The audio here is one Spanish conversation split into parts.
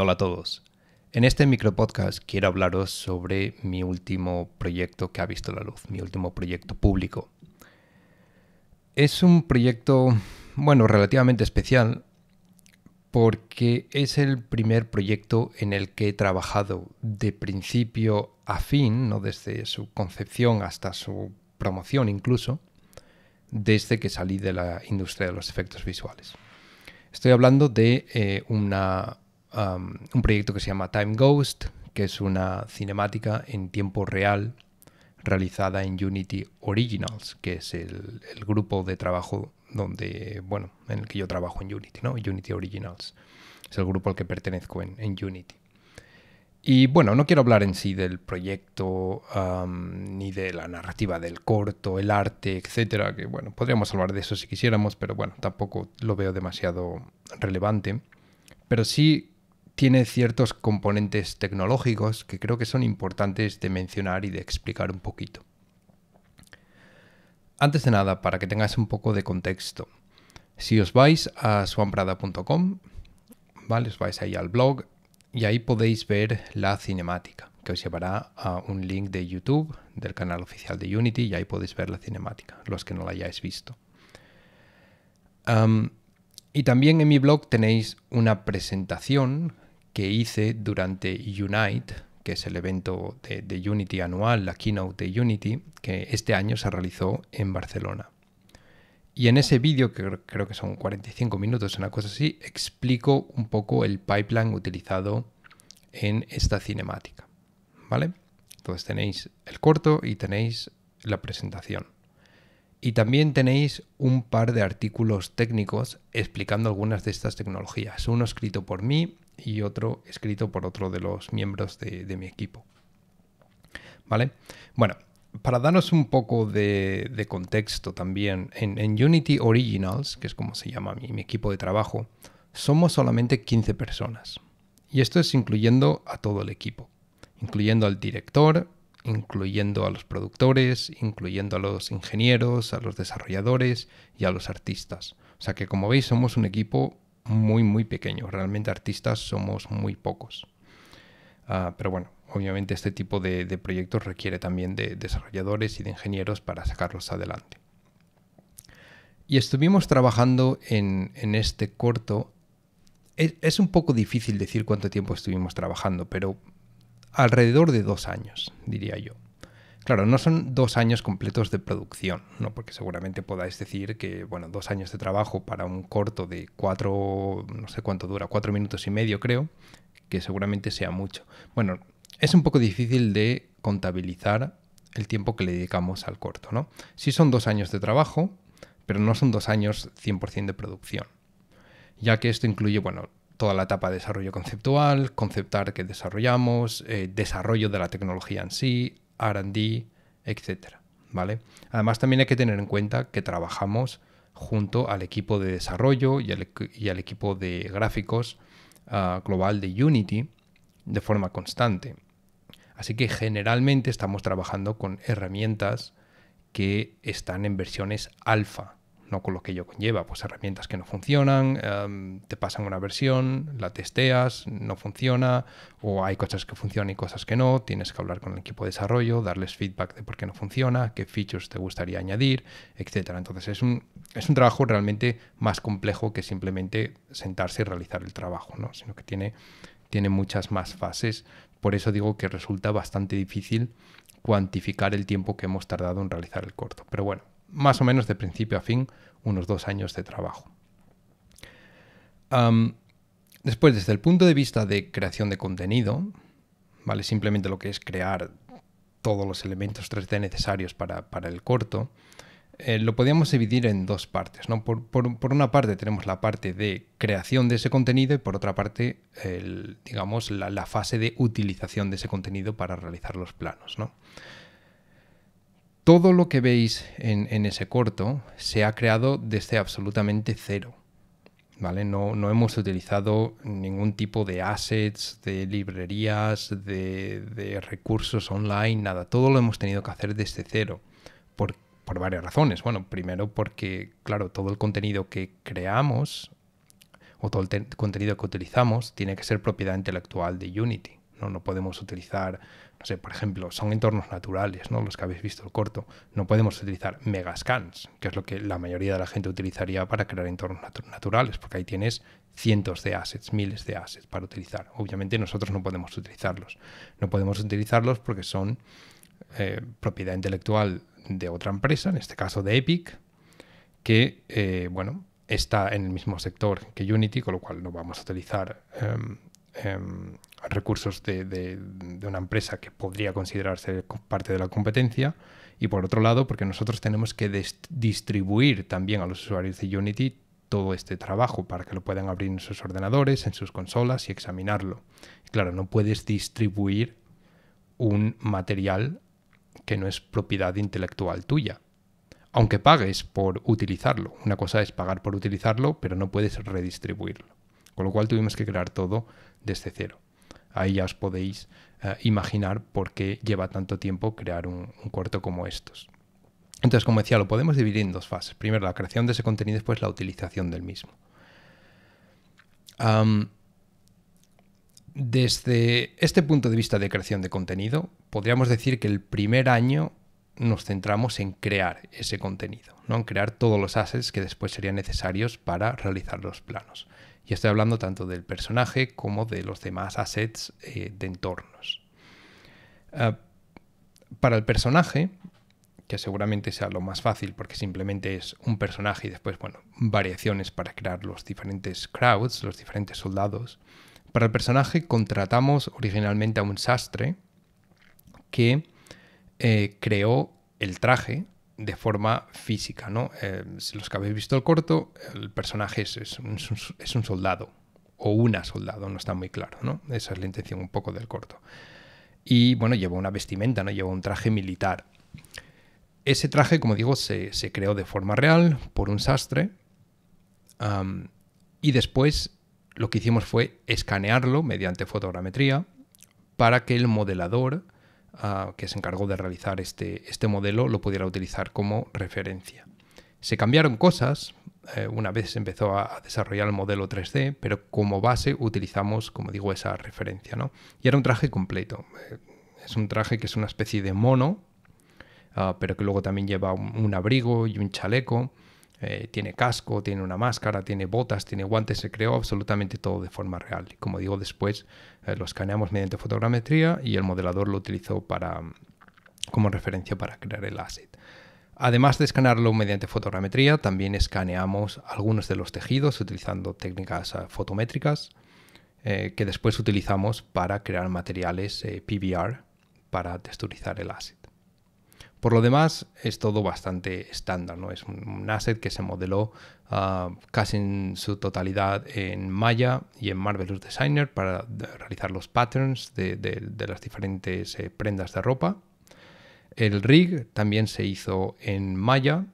hola a todos. En este micropodcast quiero hablaros sobre mi último proyecto que ha visto la luz, mi último proyecto público. Es un proyecto, bueno, relativamente especial porque es el primer proyecto en el que he trabajado de principio a fin, no desde su concepción hasta su promoción incluso, desde que salí de la industria de los efectos visuales. Estoy hablando de eh, una Um, un proyecto que se llama Time Ghost, que es una cinemática en tiempo real realizada en Unity Originals, que es el, grupo de trabajo donde, bueno, en el que yo trabajo en Unity, ¿no? Unity Originals. Es el grupo al que pertenezco en, Unity. Y bueno, no quiero hablar en sí del proyecto, um, ni de la narrativa del corto, el arte, etcétera, que bueno, podríamos hablar de eso si quisiéramos, pero bueno, tampoco lo veo demasiado relevante. Pero sí tiene ciertos componentes tecnológicos que creo que son importantes de mencionar y de explicar un poquito. Antes de nada, para que tengáis un poco de contexto, si os vais a swamprada.com, ¿vale? os vais ahí al blog y ahí podéis ver la cinemática, que os llevará a un link de YouTube del canal oficial de Unity y ahí podéis ver la cinemática, los que no la hayáis visto. y también en mi blog tenéis una presentación que hice durante Unite, que es el evento de, Unity anual, la keynote de Unity, que este año se realizó en Barcelona. Y en ese vídeo, que creo que son 45 minutos, una cosa así, explico un poco el pipeline utilizado en esta cinemática. ¿Vale? Entonces tenéis el corto y tenéis la presentación. Y también tenéis un par de artículos técnicos explicando algunas de estas tecnologías, uno escrito por mí y otro escrito por otro de los miembros de, mi equipo. ¿Vale? Bueno, para darnos un poco de, contexto también, en, Unity Originals, que es como se llama mi, mi equipo de trabajo, somos solamente 15 personas. Y esto es incluyendo a todo el equipo, incluyendo al director, incluyendo a los productores, incluyendo a los ingenieros, a los desarrolladores y a los artistas. O sea que como veis somos un equipo muy muy pequeño, realmente artistas somos muy pocos. Ah, pero bueno, obviamente este tipo de, proyectos requiere también de desarrolladores y de ingenieros para sacarlos adelante. Y estuvimos trabajando en, este corto. es un poco difícil decir cuánto tiempo estuvimos trabajando, pero alrededor de dos años, diría yo. Claro, no son dos años completos de producción, ¿no? porque seguramente podáis decir que, bueno, dos años de trabajo para un corto de cuatro, no sé cuánto dura, cuatro minutos y medio creo, que seguramente sea mucho. Bueno, es un poco difícil de contabilizar el tiempo que le dedicamos al corto, ¿no? Sí son dos años de trabajo, pero no son dos años 100% de producción, ya que esto incluye, bueno, toda la etapa de desarrollo conceptual, conceptar que desarrollamos, eh, desarrollo de la tecnología en sí, RD, etc. ¿vale? Además, también hay que tener en cuenta que trabajamos junto al equipo de desarrollo y al, equipo de gráficos ah, global de Unity de forma constante. Así que generalmente estamos trabajando con herramientas que están en versiones alfa no con lo que ello conlleva, pues herramientas que no funcionan, em, te pasan una versión, la testeas, no funciona, o hay cosas que funcionan y cosas que no, tienes que hablar con el equipo de desarrollo, darles feedback de por qué no funciona, qué features te gustaría añadir, etc. Entonces es un, es un trabajo realmente más complejo que simplemente sentarse y realizar el trabajo, ¿no? sino que tiene, tiene muchas más fases. Por eso digo que resulta bastante difícil cuantificar el tiempo que hemos tardado en realizar el corto. Pero bueno, más o menos de principio a fin unos dos años de trabajo. después, desde el punto de vista de creación de contenido, ¿vale? Simplemente lo que es crear todos los elementos 3D necesarios para, el corto, eh, lo podíamos dividir en dos partes. Por, una parte tenemos la parte de creación de ese contenido y por otra parte, digamos, la, fase de utilización de ese contenido para realizar los planos. Todo lo que veis en, ese corto se ha creado desde absolutamente cero. ¿Vale? No, no, hemos utilizado ningún tipo de assets, de librerías, de, de, recursos online, nada. Todo lo hemos tenido que hacer desde cero, por, por, varias razones. Bueno, primero porque, claro, todo el contenido que creamos o todo el contenido que utilizamos tiene que ser propiedad intelectual de Unity. ¿no? no podemos utilizar no sé, por ejemplo, son entornos naturales, ¿no? Los que habéis visto el corto. No podemos utilizar megascans, que es lo que la mayoría de la gente utilizaría para crear entornos naturales, porque ahí tienes cientos de assets, miles de assets para utilizar. Obviamente nosotros no podemos utilizarlos. No podemos utilizarlos porque son eh, propiedad intelectual de otra empresa, en este caso de Epic, que, eh, bueno, está en el mismo sector que Unity, con lo cual no vamos a utilizar em, em, recursos de, de, una empresa que podría considerarse parte de la competencia y por otro lado porque nosotros tenemos que distribuir también a los usuarios de Unity todo este trabajo para que lo puedan abrir en sus ordenadores, en sus consolas y examinarlo. claro, no puedes distribuir un material que no es propiedad intelectual tuya, aunque pagues por utilizarlo. Una cosa es pagar por utilizarlo, pero no puedes redistribuirlo. Con lo cual tuvimos que crear todo desde cero. Ahí ya os podéis eh, imaginar por qué lleva tanto tiempo crear un, cuarto como estos. Entonces, como decía, lo podemos dividir en dos fases. Primero la creación de ese contenido, después la utilización del mismo. desde este punto de vista de creación de contenido, podríamos decir que el primer año nos centramos en crear ese contenido, ¿no? en crear todos los assets que después serían necesarios para realizar los planos. Y estoy hablando tanto del personaje como de los demás assets eh, de entornos. Ah, para el personaje, que seguramente sea lo más fácil porque simplemente es un personaje y después, bueno, variaciones para crear los diferentes crowds, los diferentes soldados. Para el personaje contratamos originalmente a un sastre que eh, creó el traje de forma física, ¿no? Eh, los que habéis visto el corto, el personaje es, un, soldado o una soldado, no está muy claro, ¿no? Esa es la intención un poco del corto. Y bueno, lleva una vestimenta, ¿no? Lleva un traje militar. Ese traje, como digo, se, creó de forma real por un sastre. y después lo que hicimos fue escanearlo mediante fotogrametría para que el modelador que se encargó de realizar este, este, modelo lo pudiera utilizar como referencia. Se cambiaron cosas eh, una vez se empezó a desarrollar el modelo 3D, pero como base utilizamos, como digo, esa referencia. ¿no? Y era un traje completo. Eh, es un traje que es una especie de mono, ah, pero que luego también lleva un abrigo y un chaleco. Eh, tiene casco, tiene una máscara, tiene botas, tiene guantes, se creó absolutamente todo de forma real. Como digo, después eh, lo escaneamos mediante fotogrametría y el modelador lo utilizó para, mm, como referencia para crear el asset. Además de escanearlo mediante fotogrametría, también escaneamos algunos de los tejidos utilizando técnicas ah, fotométricas eh, que después utilizamos para crear materiales PBR para texturizar el asset. Por lo demás, es todo bastante estándar, ¿no? Es un asset que se modeló ah, casi en su totalidad en Maya y en Marvelous Designer para realizar los patterns de, las diferentes eh, prendas de ropa. El rig también se hizo en Maya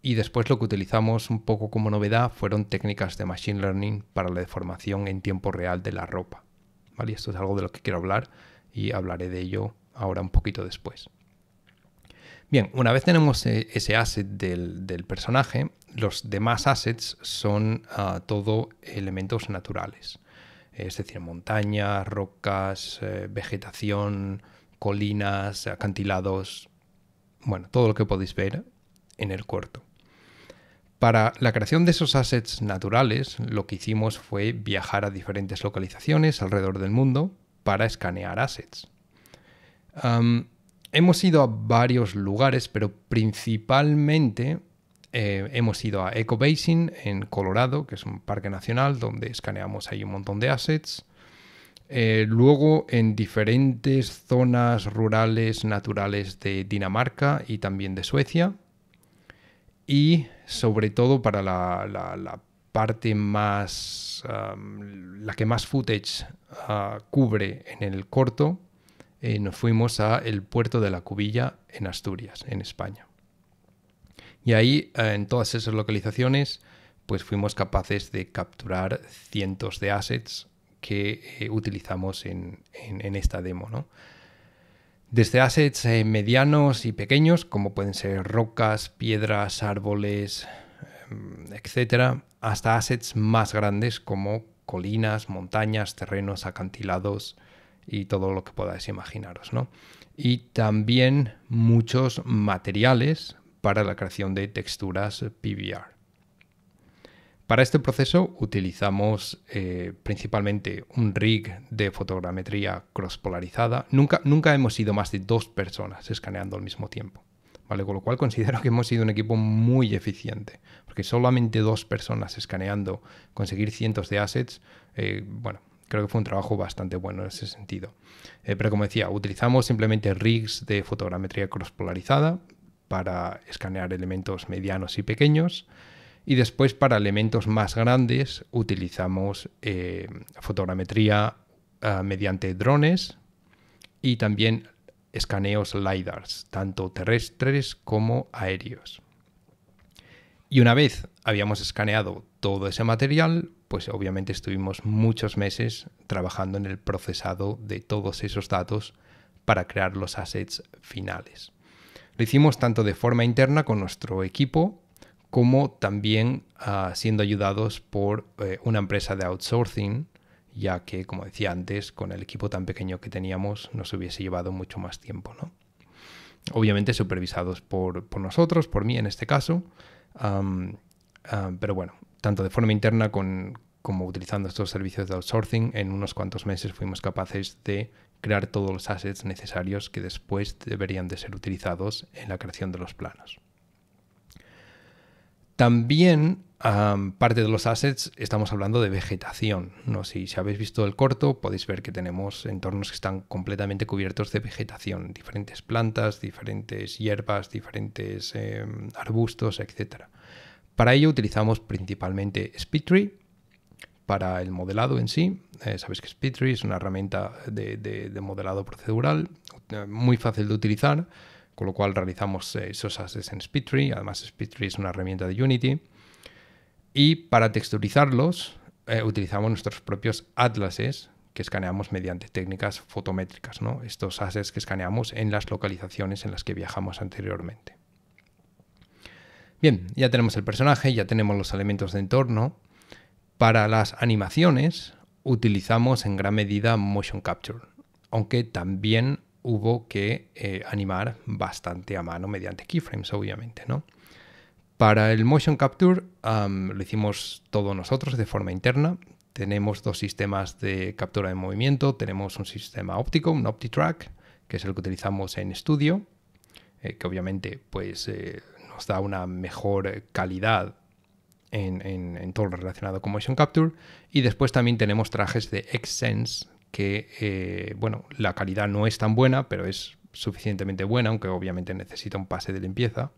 y después lo que utilizamos un poco como novedad fueron técnicas de Machine Learning para la deformación en tiempo real de la ropa. Esto es algo de lo que quiero hablar y hablaré de ello ahora un poquito después. Bien, una vez tenemos eh, ese asset del, personaje, los demás assets son ah, todo elementos naturales, es decir, montañas, rocas, eh, vegetación, colinas, acantilados, bueno, todo lo que podéis ver en el cuarto. Para la creación de esos assets naturales, lo que hicimos fue viajar a diferentes localizaciones alrededor del mundo para escanear assets hemos ido a varios lugares, pero principalmente eh, hemos ido a Eco Basin en Colorado, que es un parque nacional donde escaneamos ahí un montón de assets. Eh, luego en diferentes zonas rurales naturales de Dinamarca y también de Suecia. Y sobre todo para la, parte más, la que más footage ah, cubre en el corto, eh, nos fuimos a el puerto de la Cubilla en Asturias, en España. Y ahí, eh, en todas esas localizaciones, pues fuimos capaces de capturar cientos de assets que eh, utilizamos en, esta demo, ¿no? Desde assets medianos y pequeños, como pueden ser rocas, piedras, árboles, em, etcétera, hasta assets más grandes como colinas, montañas, terrenos acantilados, y todo lo que podáis imaginaros, ¿no? Y también muchos materiales para la creación de texturas PBR. Para este proceso utilizamos eh, principalmente un rig de fotogrametría cross-polarizada. Nunca, nunca hemos sido más de dos personas escaneando al mismo tiempo. ¿Vale? Con lo cual considero que hemos sido un equipo muy eficiente, porque solamente dos personas escaneando, conseguir cientos de assets, eh, bueno, creo que fue un trabajo bastante bueno en ese sentido. Eh, pero como decía, utilizamos simplemente rigs de fotogrametría cross-polarizada para escanear elementos medianos y pequeños. Y después para elementos más grandes utilizamos eh, fotogrametría eh, mediante drones y también escaneos LIDARs, tanto terrestres como aéreos. Y una vez habíamos escaneado todo ese material, pues obviamente estuvimos muchos meses trabajando en el procesado de todos esos datos para crear los assets finales. Lo hicimos tanto de forma interna con nuestro equipo como también ah, siendo ayudados por eh, una empresa de outsourcing, ya que, como decía antes, con el equipo tan pequeño que teníamos nos hubiese llevado mucho más tiempo. ¿no? Obviamente supervisados por, nosotros, por mí en este caso, pero bueno, tanto de forma interna como utilizando estos servicios de outsourcing, en unos cuantos meses fuimos capaces de crear todos los assets necesarios que después deberían de ser utilizados en la creación de los planos. También parte de los assets estamos hablando de vegetación. ¿no? Si, habéis visto el corto podéis ver que tenemos entornos que están completamente cubiertos de vegetación, diferentes plantas, diferentes hierbas, diferentes em, arbustos, etcétera. Para ello utilizamos principalmente SpeedTree para el modelado en sí. Sabes eh, Sabéis que SpeedTree es una herramienta de, modelado procedural eh, muy fácil de utilizar, con lo cual realizamos eh, esos assets en SpeedTree. Además, SpeedTree es una herramienta de Unity. Y para texturizarlos, utilizamos nuestros propios atlases que escaneamos mediante técnicas fotométricas, estos assets que escaneamos en las localizaciones en las que viajamos anteriormente. Bien, ya tenemos el personaje, ya tenemos los elementos de entorno. Para las animaciones utilizamos en gran medida motion capture, aunque también hubo que eh, animar bastante a mano mediante keyframes, obviamente, ¿no? Para el motion capture lo hicimos todos nosotros de forma interna. Tenemos dos sistemas de captura de movimiento. Tenemos un sistema óptico, un OptiTrack, que es el que utilizamos en estudio, eh, que obviamente pues eh, da una mejor eh, calidad en, todo lo relacionado con Motion Capture. Y después también tenemos trajes de X-Sense que, eh, bueno, la calidad no es tan buena, pero es suficientemente buena, aunque obviamente necesita un pase de limpieza.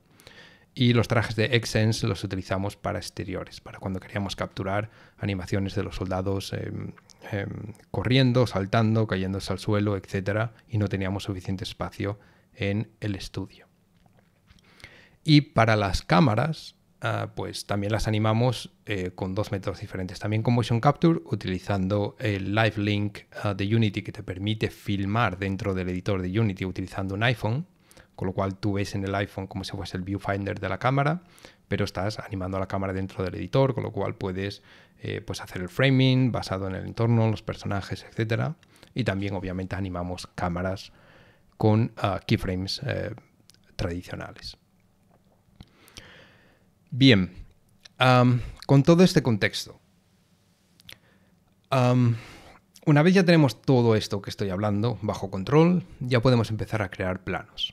Y los trajes de X-Sense los utilizamos para exteriores, para cuando queríamos capturar animaciones de los soldados em, em, corriendo, saltando, cayéndose al suelo, etcétera Y no teníamos suficiente espacio en el estudio. Y para las cámaras, ah, pues también las animamos eh, con dos métodos diferentes. También con Motion Capture, utilizando el Live Link ah, de Unity que te permite filmar dentro del editor de Unity utilizando un iPhone, con lo cual tú ves en el iPhone como si fuese el viewfinder de la cámara, pero estás animando a la cámara dentro del editor, con lo cual puedes eh, pues hacer el framing basado en el entorno, los personajes, etc. Y también obviamente animamos cámaras con ah, keyframes eh, tradicionales. Bien, con todo este contexto, una vez ya tenemos todo esto que estoy hablando bajo control, ya podemos empezar a crear planos.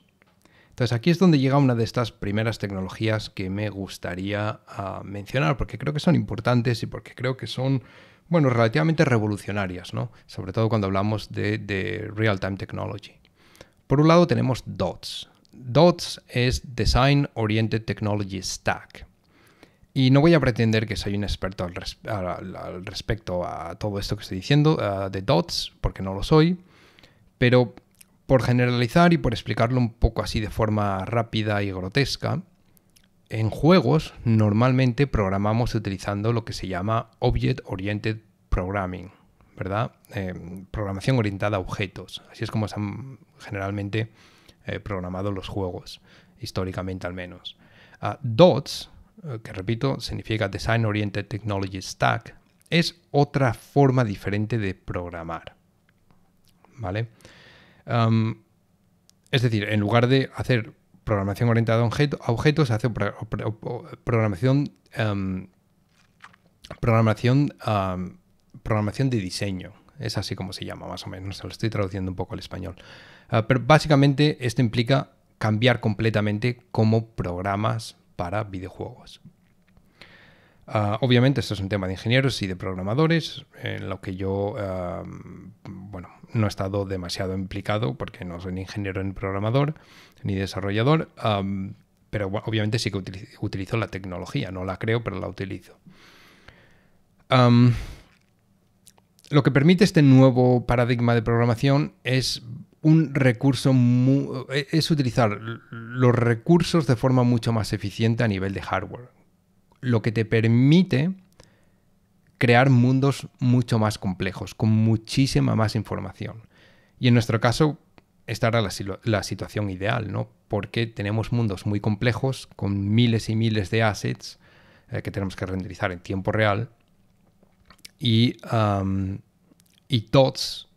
Entonces aquí es donde llega una de estas primeras tecnologías que me gustaría ah, mencionar, porque creo que son importantes y porque creo que son, bueno, relativamente revolucionarias, Sobre todo cuando hablamos de, de real-time technology. Por un lado tenemos DOTS. DOTS es Design Oriented Technology Stack. Y no voy a pretender que soy un experto al, respecto a todo esto que estoy diciendo, eh, de DOTS, porque no lo soy, pero por generalizar y por explicarlo un poco así de forma rápida y grotesca, en juegos normalmente programamos utilizando lo que se llama Object Oriented Programming, ¿verdad? Eh, programación orientada a objetos. Así es como se han generalmente eh, programado los juegos, históricamente al menos. Ah, DOTS eh, que repito, significa Design Oriented Technology Stack, es otra forma diferente de programar. ¿Vale? es decir, en lugar de hacer programación orientada a objetos, se hace programación, programación, programación de diseño. Es así como se llama, más o menos. Se lo estoy traduciendo un poco al español. Ah, pero básicamente esto implica cambiar completamente cómo programas para videojuegos. Ah, obviamente esto es un tema de ingenieros y de programadores, en lo que yo bueno, no he estado demasiado implicado porque no soy ni ingeniero ni programador ni desarrollador, pero obviamente sí que utilizo, la tecnología, no la creo, pero la utilizo. lo que permite este nuevo paradigma de programación es un recurso e, es utilizar los recursos de forma mucho más eficiente a nivel de hardware, lo que te permite crear mundos mucho más complejos, con muchísima más información. Y en nuestro caso, esta era la, situación ideal, ¿no? Porque tenemos mundos muy complejos, con miles y miles de assets eh, que tenemos que renderizar en tiempo real. Y, y TOTS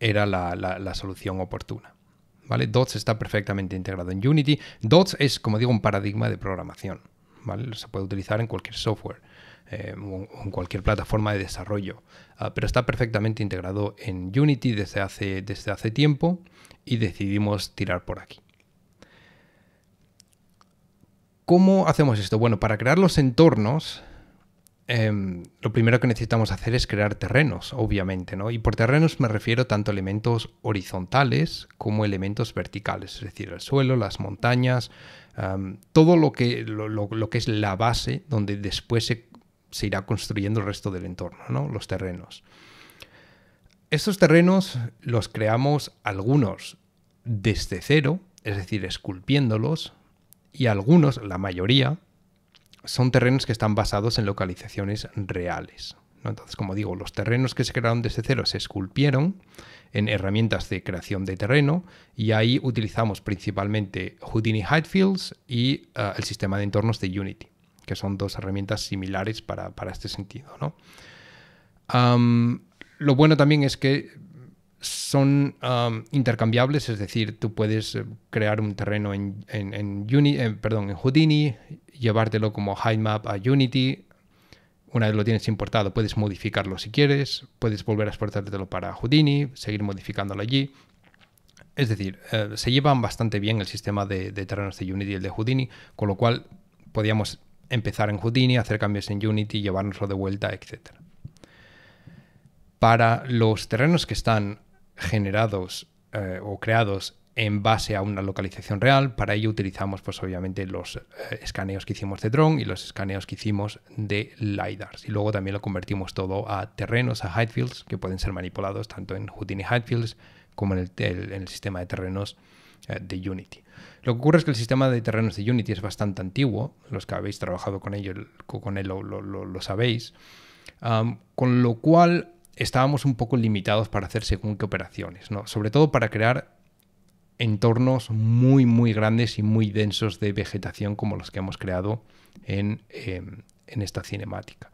era la, solución oportuna. ¿Vale? Dots está perfectamente integrado en Unity. Dots es, como digo, un paradigma de programación. Se puede utilizar en cualquier software eh, en cualquier plataforma de desarrollo. Ah, pero está perfectamente integrado en Unity desde hace, desde hace tiempo y decidimos tirar por aquí. ¿Cómo hacemos esto? Bueno, para crear los entornos Em, lo primero que necesitamos hacer es crear terrenos, obviamente, ¿no? Y por terrenos me refiero tanto a elementos horizontales como elementos verticales, es decir, el suelo, las montañas, em, todo lo que, lo, que, es la base donde después se, se, irá construyendo el resto del entorno, ¿no? Los terrenos. Estos terrenos los creamos algunos desde cero, es decir, esculpiéndolos, y algunos, la mayoría, son terrenos que están basados en localizaciones reales. Entonces, como digo, los terrenos que se crearon desde cero se esculpieron en herramientas de creación de terreno y ahí utilizamos principalmente Houdini Heightfields y eh, el sistema de entornos de Unity, que son dos herramientas similares para, este sentido. lo bueno también es que son um, intercambiables, es decir, tú puedes eh, crear un terreno en, en, eh, perdón, en Houdini, llevártelo como map a Unity. Una vez lo tienes importado, puedes modificarlo si quieres, puedes volver a exportártelo para Houdini, seguir modificándolo allí. Es decir, eh, se llevan bastante bien el sistema de, de terrenos de Unity y el de Houdini, con lo cual podíamos empezar en Houdini, hacer cambios en Unity, llevárnoslo de vuelta, etc. Para los terrenos que están generados eh, o creados en base a una localización real. Para ello utilizamos, pues obviamente, los eh, escaneos que hicimos de drone y los escaneos que hicimos de LiDARs. Y luego también lo convertimos todo a terrenos, a height que pueden ser manipulados tanto en Houdini heightfields como en el, sistema de terrenos eh, de Unity. Lo que ocurre es que el sistema de terrenos de Unity es bastante antiguo. Los que habéis trabajado con, ello, con él lo, sabéis. con lo cual estábamos un poco limitados para hacer según qué operaciones, ¿no? Sobre todo para crear entornos muy, muy grandes y muy densos de vegetación como los que hemos creado en, em, esta cinemática.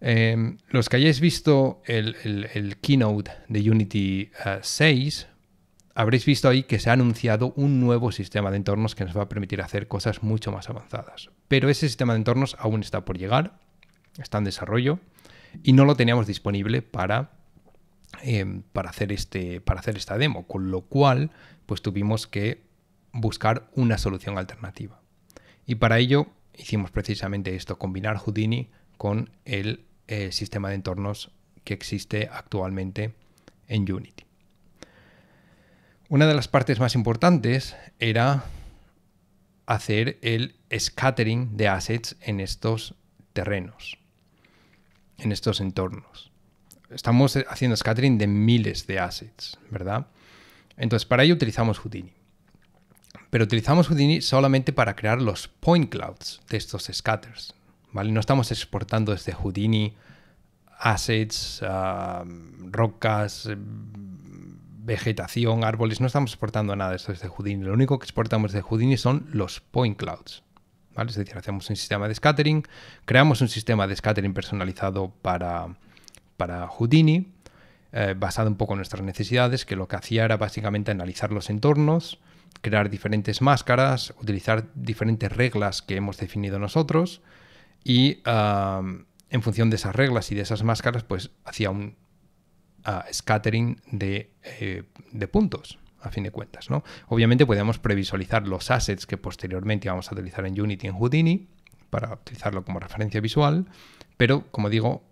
Em, los que hayáis visto el, keynote de Unity 6, eh, habréis visto ahí que se ha anunciado un nuevo sistema de entornos que nos va a permitir hacer cosas mucho más avanzadas. Pero ese sistema de entornos aún está por llegar, está en desarrollo y no lo teníamos disponible para, eh, para, hacer este, para hacer esta demo, con lo cual pues tuvimos que buscar una solución alternativa. Y para ello hicimos precisamente esto, combinar Houdini con el eh, sistema de entornos que existe actualmente en Unity. Una de las partes más importantes era hacer el scattering de assets en estos terrenos en estos entornos. Estamos haciendo scattering de miles de assets, ¿verdad? Entonces, para ello utilizamos Houdini. Pero utilizamos Houdini solamente para crear los point clouds de estos scatters, ¿vale? No estamos exportando desde Houdini assets, um, rocas, vegetación, árboles, no estamos exportando nada de esto desde Houdini. Lo único que exportamos desde Houdini son los point clouds. Es decir, hacemos un sistema de scattering, creamos un sistema de scattering personalizado para, para Houdini, eh, basado un poco en nuestras necesidades, que lo que hacía era básicamente analizar los entornos, crear diferentes máscaras, utilizar diferentes reglas que hemos definido nosotros y en función de esas reglas y de esas máscaras, pues hacía un ah, scattering de eh, puntos, a fin de cuentas. ¿no? Obviamente podemos previsualizar los assets que posteriormente vamos a utilizar en Unity, en Houdini, para utilizarlo como referencia visual, pero como digo,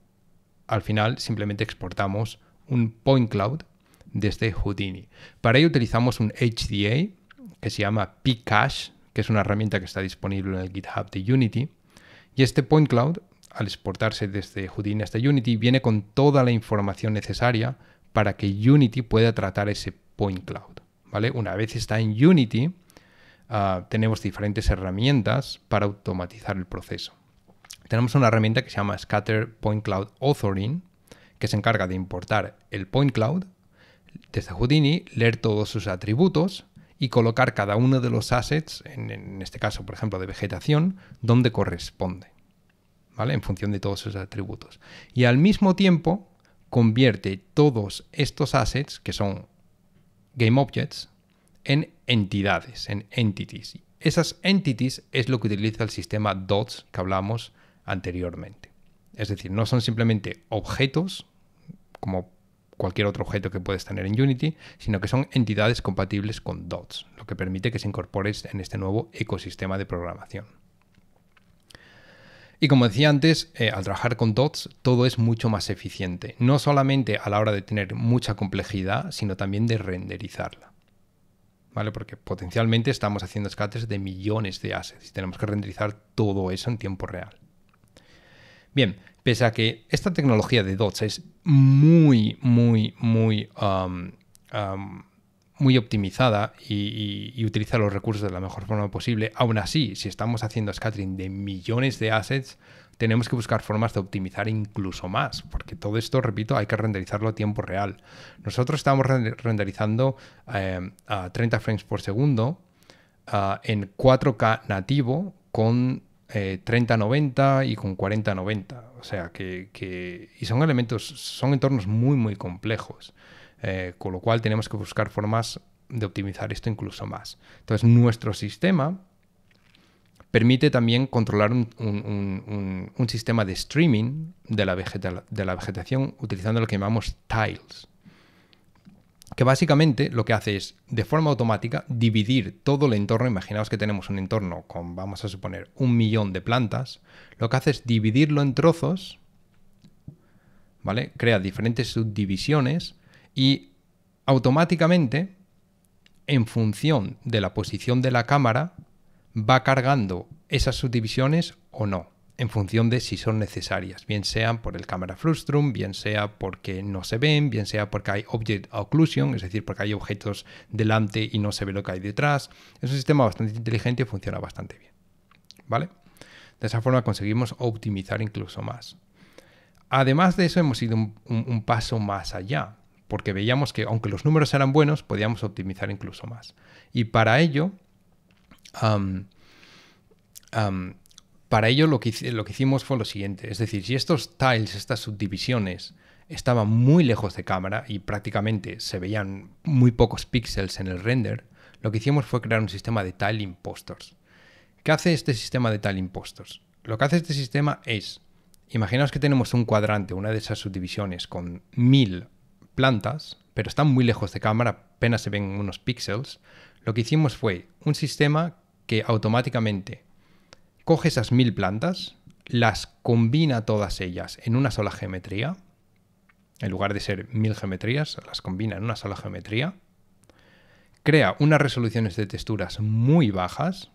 al final simplemente exportamos un point cloud desde Houdini. Para ello utilizamos un HDA que se llama Pcache, que es una herramienta que está disponible en el GitHub de Unity. Y este point cloud, al exportarse desde Houdini hasta Unity, viene con toda la información necesaria para que Unity pueda tratar ese point cloud. Una vez está en Unity, ah, tenemos diferentes herramientas para automatizar el proceso. Tenemos una herramienta que se llama Scatter Point Cloud Authoring, que se encarga de importar el Point Cloud desde Houdini, leer todos sus atributos y colocar cada uno de los assets, en, este caso, por ejemplo, de vegetación, donde corresponde, ¿vale? En función de todos sus atributos. Y al mismo tiempo convierte todos estos assets, que son GameObjects en entidades, en entities. Esas entities es lo que utiliza el sistema DOTS que hablamos anteriormente. Es decir, no son simplemente objetos como cualquier otro objeto que puedes tener en Unity, sino que son entidades compatibles con DOTS, lo que permite que se incorpores en este nuevo ecosistema de programación. Y como decía antes, eh, al trabajar con dots todo es mucho más eficiente, no solamente a la hora de tener mucha complejidad, sino también de renderizarla. ¿Vale? Porque potencialmente estamos haciendo escates de millones de assets y tenemos que renderizar todo eso en tiempo real. Bien, pese a que esta tecnología de dots es muy, muy, muy um, um, muy optimizada y, utiliza los recursos de la mejor forma posible. Aún así, si estamos haciendo scattering de millones de assets, tenemos que buscar formas de optimizar incluso más, porque todo esto, repito, hay que renderizarlo a tiempo real. Nosotros estamos renderizando eh, a 30 frames por segundo ah, en 4K nativo con 30 eh, 90 y con 40 90. O sea que, que, Y son elementos, son entornos muy, muy complejos. Eh, con lo cual tenemos que buscar formas de optimizar esto incluso más. Entonces nuestro sistema permite también controlar un, sistema de streaming de la, de la vegetación utilizando lo que llamamos tiles, que básicamente lo que hace es de forma automática dividir todo el entorno. Imaginaos que tenemos un entorno con, vamos a suponer, un millón de plantas. Lo que hace es dividirlo en trozos, ¿vale? Crea diferentes subdivisiones y automáticamente, en función de la posición de la cámara, va cargando esas subdivisiones o no, en función de si son necesarias, bien sea por el cámara frustrum, bien sea porque no se ven, bien sea porque hay object occlusion, es decir, porque hay objetos delante y no se ve lo que hay detrás. Es un sistema bastante inteligente y funciona bastante bien. ¿Vale? De esa forma conseguimos optimizar incluso más. Además de eso, hemos ido un paso más allá, porque veíamos que aunque los números eran buenos, podíamos optimizar incluso más. Y para ello, para ello lo que, lo que hicimos fue lo siguiente, es decir, si estos tiles, estas subdivisiones, estaban muy lejos de cámara y prácticamente se veían muy pocos píxeles en el render, lo que hicimos fue crear un sistema de tile impostors. ¿Qué hace este sistema de tile impostors? Lo que hace este sistema es, imaginaos que tenemos un cuadrante, una de esas subdivisiones con mil plantas, pero están muy lejos de cámara, apenas se ven unos píxeles, lo que hicimos fue un sistema que automáticamente coge esas mil plantas, las combina todas ellas en una sola geometría, en lugar de ser mil geometrías, las combina en una sola geometría, crea unas resoluciones de texturas muy bajas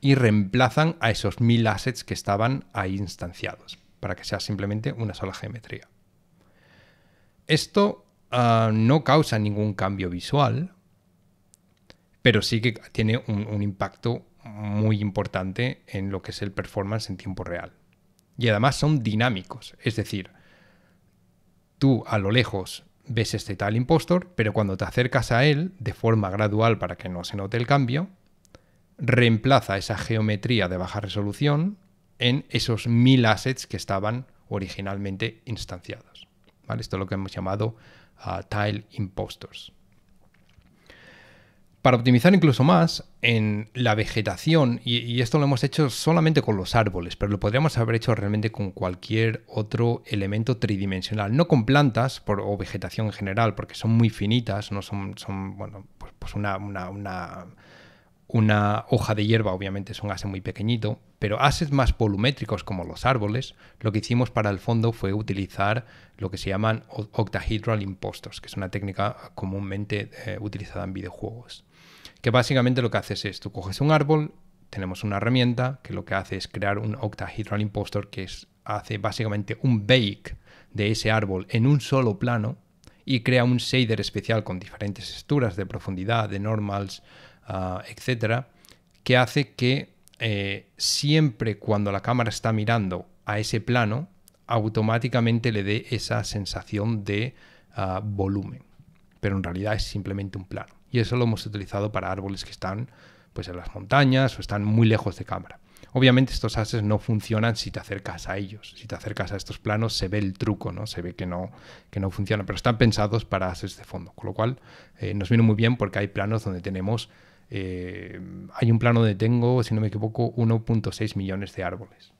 y reemplazan a esos mil assets que estaban ahí instanciados, para que sea simplemente una sola geometría. Esto ah, no causa ningún cambio visual, pero sí que tiene un, un impacto muy importante en lo que es el performance en tiempo real. Y además son dinámicos, es decir, tú a lo lejos ves este tal impostor, pero cuando te acercas a él de forma gradual para que no se note el cambio, reemplaza esa geometría de baja resolución en esos mil assets que estaban originalmente instanciados. Esto es lo que hemos llamado ah, tile imposters. Para optimizar incluso más en la vegetación, y, esto lo hemos hecho solamente con los árboles, pero lo podríamos haber hecho realmente con cualquier otro elemento tridimensional, no con plantas o vegetación en general, porque son muy finitas, no son, bueno, pues, pues una una hoja de hierba, obviamente es un ase muy pequeñito, pero ases más volumétricos como los árboles, lo que hicimos para el fondo fue utilizar lo que se llaman octahedral impostors, que es una técnica comúnmente eh, utilizada en videojuegos. Que básicamente lo que haces es, tú coges un árbol, tenemos una herramienta que lo que hace es crear un octahedral impostor que es, hace básicamente un bake de ese árbol en un solo plano y crea un shader especial con diferentes texturas de profundidad, de normals, Ah, etcétera, que hace que eh, siempre cuando la cámara está mirando a ese plano, automáticamente le dé esa sensación de ah, volumen. Pero en realidad es simplemente un plano. Y eso lo hemos utilizado para árboles que están pues, en las montañas o están muy lejos de cámara. Obviamente estos ases no funcionan si te acercas a ellos. Si te acercas a estos planos se ve el truco, ¿no? Se ve que no, que no funciona, pero están pensados para ases de fondo. Con lo cual eh, nos viene muy bien porque hay planos donde tenemos eh, hay un plano de tengo, si no me equivoco, 1.6 millones de árboles.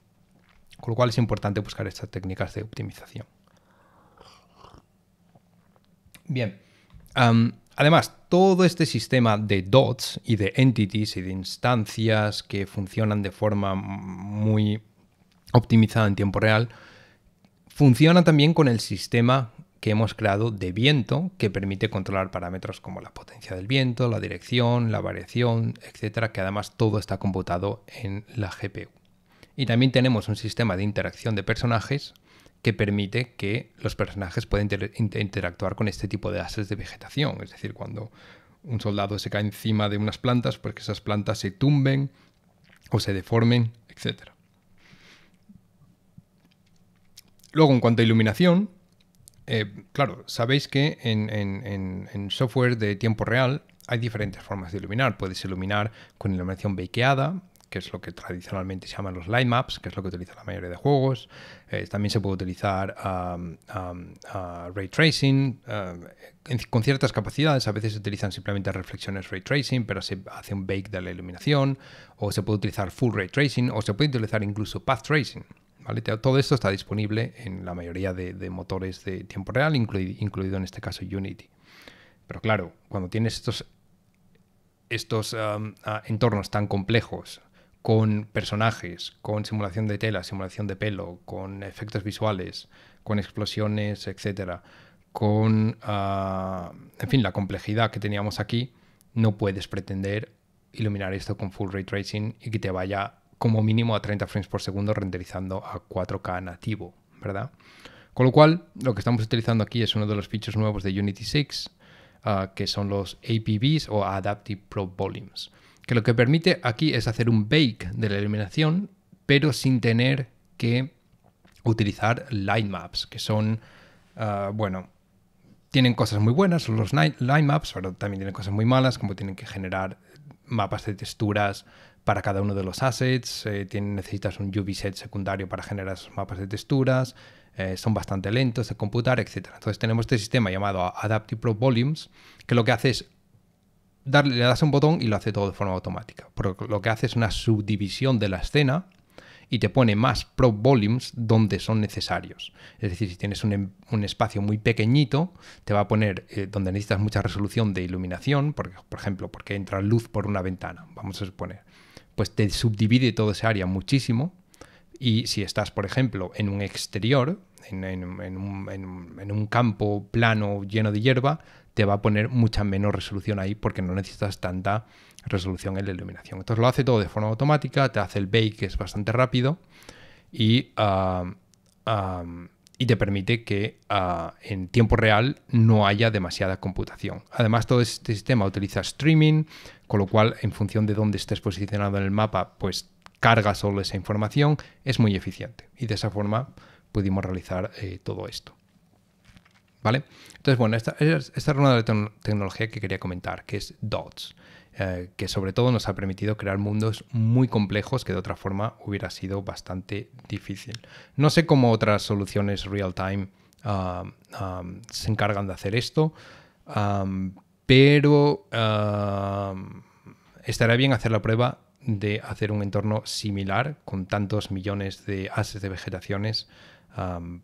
Con lo cual es importante buscar estas técnicas de optimización. Bien. además, todo este sistema de dots y de entities y de instancias que funcionan de forma muy optimizada en tiempo real, funciona también con el sistema que hemos creado de viento que permite controlar parámetros como la potencia del viento, la dirección, la variación, etcétera, que además todo está computado en la GPU. Y también tenemos un sistema de interacción de personajes que permite que los personajes puedan interactuar con este tipo de ases de vegetación, es decir, cuando un soldado se cae encima de unas plantas, pues que esas plantas se tumben o se deformen, etcétera. Luego, en cuanto a iluminación, eh, claro, sabéis que en, software de tiempo real hay diferentes formas de iluminar. Puedes iluminar con iluminación bakeada, que es lo que tradicionalmente se llaman los light maps, que es lo que utiliza la mayoría de juegos. Eh, también se puede utilizar ray tracing eh, con ciertas capacidades. A veces se utilizan simplemente reflexiones ray tracing, pero se hace un bake de la iluminación. O se puede utilizar full ray tracing, o se puede utilizar incluso path tracing. Todo esto está disponible en la mayoría de, motores de tiempo real, incluido, en este caso Unity. Pero claro, cuando tienes estos, um, ah, entornos tan complejos, con personajes, con simulación de tela, simulación de pelo, con efectos visuales, con explosiones, etc. con, ah, en fin, la complejidad que teníamos aquí, no puedes pretender iluminar esto con full ray tracing y que te vaya como mínimo a 30 frames por segundo renderizando a 4K nativo, ¿verdad? Con lo cual, lo que estamos utilizando aquí es uno de los features nuevos de Unity 6, ah, que son los APVs o Adaptive Pro Volumes, que lo que permite aquí es hacer un bake de la iluminación, pero sin tener que utilizar line maps, que son, ah, bueno, tienen cosas muy buenas, los line maps, pero también tienen cosas muy malas, como tienen que generar mapas de texturas, para cada uno de los assets, eh, necesitas un UV set secundario para generar mapas de texturas, eh, son bastante lentos de computar, etc. Entonces tenemos este sistema llamado Adaptive Pro Volumes, que lo que hace es darle, le das un botón y lo hace todo de forma automática. lo que hace es una subdivisión de la escena y te pone más Pro Volumes donde son necesarios. Es decir, si tienes un, em, espacio muy pequeñito, te va a poner eh, donde necesitas mucha resolución de iluminación, porque, por ejemplo, porque entra luz por una ventana, vamos a suponer pues te subdivide toda esa área muchísimo. Y si estás, por ejemplo, en un exterior, en, un, campo plano lleno de hierba, te va a poner mucha menos resolución ahí porque no necesitas tanta resolución en la iluminación. Entonces lo hace todo de forma automática, te hace el bake que es bastante rápido y ah, ah, y te permite que ah, en tiempo real no haya demasiada computación. Además, todo este sistema utiliza streaming, con lo cual en función de dónde estés posicionado en el mapa, pues carga solo esa información, es muy eficiente. Y de esa forma pudimos realizar eh, todo esto. ¿Vale? Entonces, bueno, esta, esta es una de la tecnología que quería comentar, que es DOTS. Eh, que sobre todo nos ha permitido crear mundos muy complejos que de otra forma hubiera sido bastante difícil. No sé cómo otras soluciones real-time se encargan de hacer esto, pero estará bien hacer la prueba de hacer un entorno similar con tantos millones de haces de vegetaciones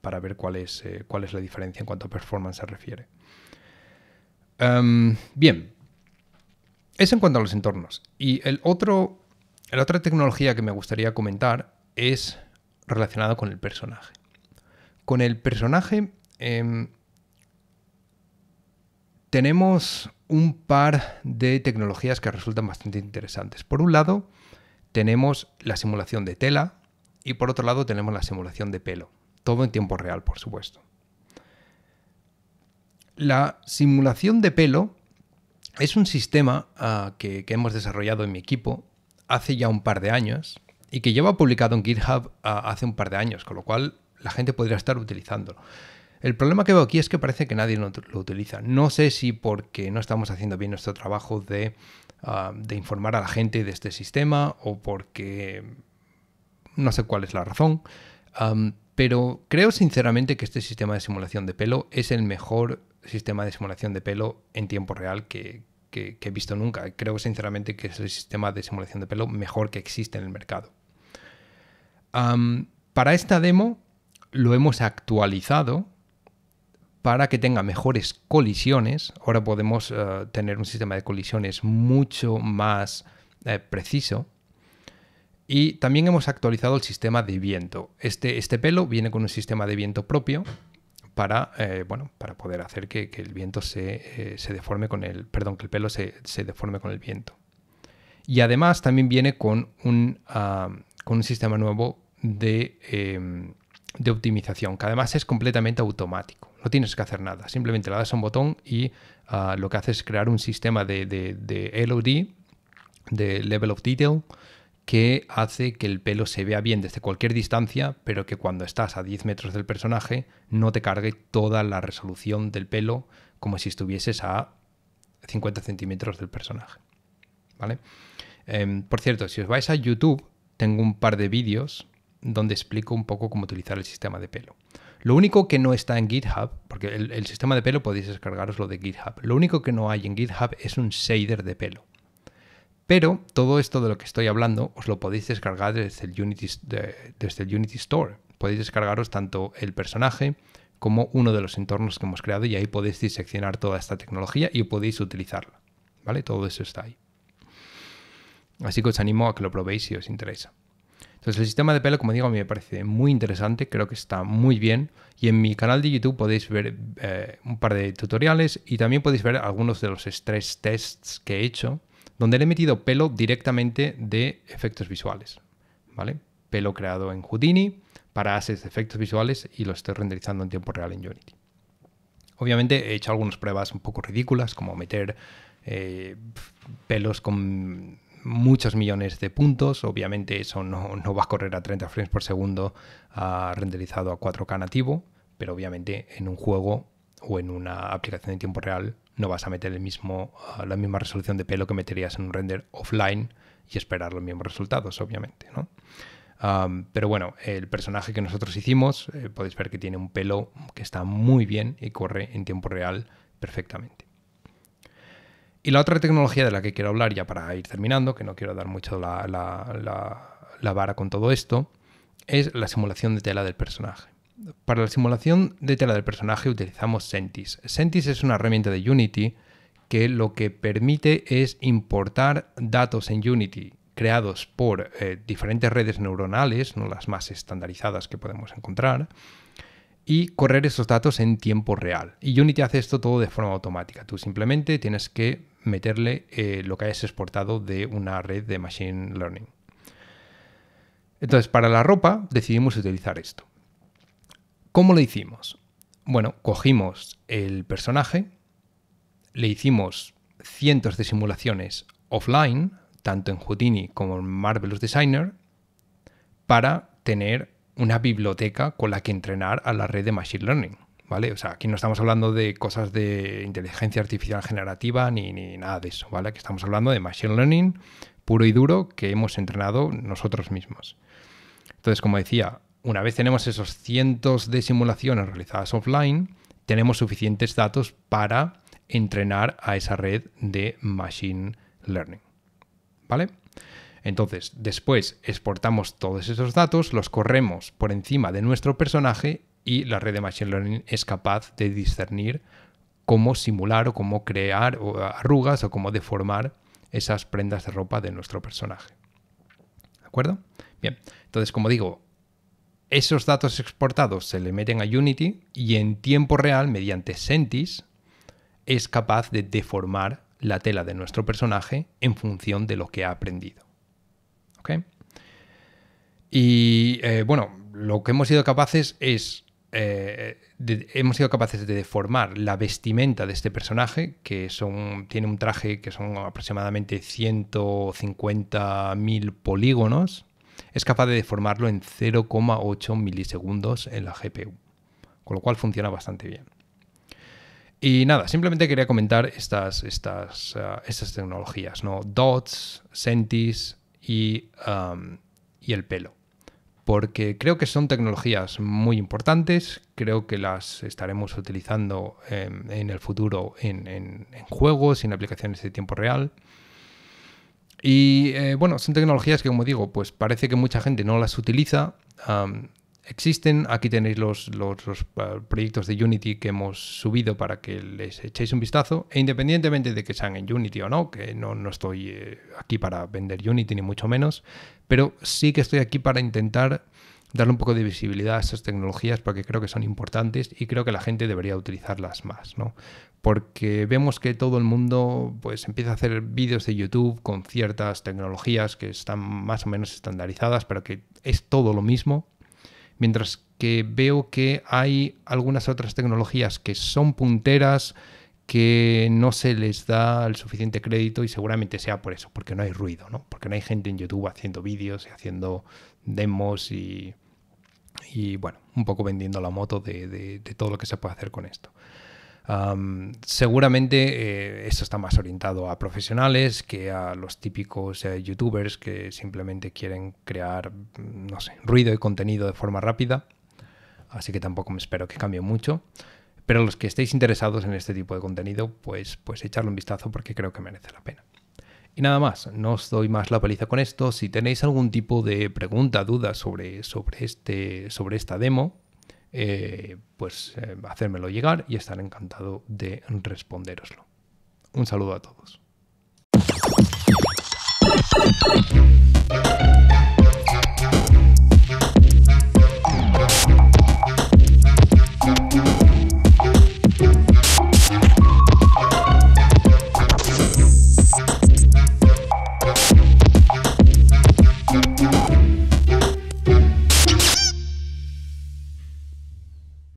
para ver cuál es, eh, cuál es la diferencia en cuanto a performance se refiere. bien, es en cuanto a los entornos. Y el otro, la otra tecnología que me gustaría comentar es relacionada con el personaje. Con el personaje em, tenemos un par de tecnologías que resultan bastante interesantes. Por un lado, tenemos la simulación de tela y por otro lado tenemos la simulación de pelo. Todo en tiempo real, por supuesto. La simulación de pelo es un sistema ah, que, hemos desarrollado en mi equipo hace ya un par de años y que lleva publicado en GitHub ah, hace un par de años, con lo cual la gente podría estar utilizándolo. El problema que veo aquí es que parece que nadie lo, utiliza. No sé si porque no estamos haciendo bien nuestro trabajo ah, de, informar a la gente de este sistema o porque no sé cuál es la razón, pero creo sinceramente que este sistema de simulación de pelo es el mejor sistema de simulación de pelo en tiempo real que, he visto nunca. Creo sinceramente que es el sistema de simulación de pelo mejor que existe en el mercado. para esta demo lo hemos actualizado para que tenga mejores colisiones. Ahora podemos eh, tener un sistema de colisiones mucho más eh, preciso. Y también hemos actualizado el sistema de viento. este, este pelo viene con un sistema de viento propio para, eh, bueno, para poder hacer que, el viento eh, se, deforme con el, perdón, que el pelo se, deforme con el viento. Y además también viene con un, ah, con un sistema nuevo em, de, optimización, que además es completamente automático. No tienes que hacer nada, simplemente le das a un botón y ah, lo que hace es crear un sistema de, de, de LOD, de Level of Detail, que hace que el pelo se vea bien desde cualquier distancia, pero que cuando estás a 10 metros del personaje no te cargue toda la resolución del pelo como si estuvieses a 50 centímetros del personaje. ¿Vale? Em, por cierto, si os vais a YouTube, tengo un par de vídeos donde explico un poco cómo utilizar el sistema de pelo. Lo único que no está en GitHub, porque el, el sistema de pelo podéis descargaros lo de GitHub, lo único que no hay en GitHub es un shader de pelo. Pero todo esto de lo que estoy hablando os lo podéis descargar desde el Unity, Store. Podéis descargaros tanto el personaje como uno de los entornos que hemos creado y ahí podéis diseccionar toda esta tecnología y podéis utilizarla. ¿Vale? Todo eso está ahí. Así que os animo a que lo probéis si os interesa. Entonces el sistema de pelo, como digo, a mí me parece muy interesante, creo que está muy bien y en mi canal de YouTube podéis ver eh, un par de tutoriales y también podéis ver algunos de los stress tests que he hecho donde le he metido pelo directamente de efectos visuales, ¿vale? Pelo creado en Houdini para hacer de efectos visuales y lo estoy renderizando en tiempo real en Unity. Obviamente he hecho algunas pruebas un poco ridículas, como meter eh, pelos con muchos millones de puntos. Obviamente eso no, va a correr a 30 frames por segundo ah, renderizado a 4K nativo, pero obviamente en un juego o en una aplicación de tiempo real no vas a meter el mismo, ah, la misma resolución de pelo que meterías en un render offline y esperar los mismos resultados, obviamente. pero bueno, el personaje que nosotros hicimos, eh, podéis ver que tiene un pelo que está muy bien y corre en tiempo real perfectamente. Y la otra tecnología de la que quiero hablar, ya para ir terminando, que no quiero dar mucho la vara con todo esto, es la simulación de tela del personaje. Para la simulación de tela del personaje utilizamos Sentis. Sentis es una herramienta de Unity que lo que permite es importar datos en Unity creados por eh, diferentes redes neuronales, no las más estandarizadas que podemos encontrar, y correr esos datos en tiempo real. Y Unity hace esto todo de forma automática. Tú simplemente tienes que meterle eh, lo que hayas exportado de una red de Machine Learning. Entonces, para la ropa decidimos utilizar esto. ¿Cómo lo hicimos? Bueno, cogimos el personaje, le hicimos cientos de simulaciones offline, tanto en Houdini como en Marvelous Designer, para tener una biblioteca con la que entrenar a la red de Machine Learning. ¿Vale? O sea, aquí no estamos hablando de cosas de inteligencia artificial generativa ni, ni nada de eso, ¿vale? Aquí estamos hablando de Machine Learning puro y duro que hemos entrenado nosotros mismos. Entonces, como decía, una vez tenemos esos cientos de simulaciones realizadas offline, tenemos suficientes datos para entrenar a esa red de Machine Learning. ¿Vale? Entonces, después exportamos todos esos datos, los corremos por encima de nuestro personaje y la red de Machine Learning es capaz de discernir cómo simular o cómo crear arrugas o cómo deformar esas prendas de ropa de nuestro personaje. ¿De acuerdo? Bien, entonces como digo, esos datos exportados se le meten a Unity y en tiempo real, mediante Sentis, es capaz de deformar la tela de nuestro personaje en función de lo que ha aprendido. Y eh, bueno, lo que hemos sido capaces es. Eh, hemos sido capaces de deformar la vestimenta de este personaje, que son, tiene un traje que son aproximadamente 150.000 polígonos, es capaz de deformarlo en 0,8 milisegundos en la GPU, con lo cual funciona bastante bien. Y nada, simplemente quería comentar estas, estas, ah, tecnologías, ¿no? Dots, Sentis y, el pelo. Porque creo que son tecnologías muy importantes, creo que las estaremos utilizando em, en el futuro en, en, en, juegos, en aplicaciones de tiempo real. Y eh, bueno, son tecnologías que, como digo, pues parece que mucha gente no las utiliza. existen. Aquí tenéis los, proyectos de Unity que hemos subido para que les echéis un vistazo. E independientemente de que sean en Unity o no, que no, no estoy eh, aquí para vender Unity ni mucho menos, pero sí que estoy aquí para intentar darle un poco de visibilidad a esas tecnologías porque creo que son importantes y creo que la gente debería utilizarlas más, ¿no? Porque vemos que todo el mundo pues empieza a hacer vídeos de YouTube con ciertas tecnologías que están más o menos estandarizadas, pero que es todo lo mismo, mientras que veo que hay algunas otras tecnologías que son punteras, que no se les da el suficiente crédito y seguramente sea por eso, porque no hay ruido, ¿no? Porque no hay gente en YouTube haciendo vídeos y haciendo demos y, y bueno, un poco vendiendo la moto de, todo lo que se puede hacer con esto. seguramente eh, esto está más orientado a profesionales que a los típicos eh, youtubers que simplemente quieren crear, no sé, ruido y contenido de forma rápida. Así que tampoco me espero que cambie mucho. Pero los que estéis interesados en este tipo de contenido, pues, pues echarle un vistazo porque creo que merece la pena. Y nada más, no os doy más la paliza con esto. Si tenéis algún tipo de pregunta, duda sobre, sobre, este, sobre esta demo, eh, pues eh, hacérmelo llegar y estaré encantado de responderoslo. Un saludo a todos.